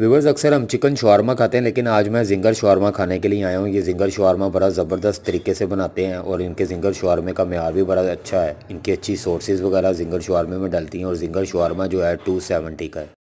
व्यवर्स अक्सर हम chicken shawarma खाते हैं लेकिन आज मैं जिंगर शवरमा खाने के लिए आया हूँ ये जिंगर शवरमा बड़ा ज़बरदस्त तरीके से बनाते हैं और इनके जिंगर शवरमे का मैार भी बड़ा अच्छा है इनकी अच्छी सोर्सेज वगैरह जिंगर शवरमे में डलती हैं और जिंगर शवरमा जो है टू सेवेंटी का है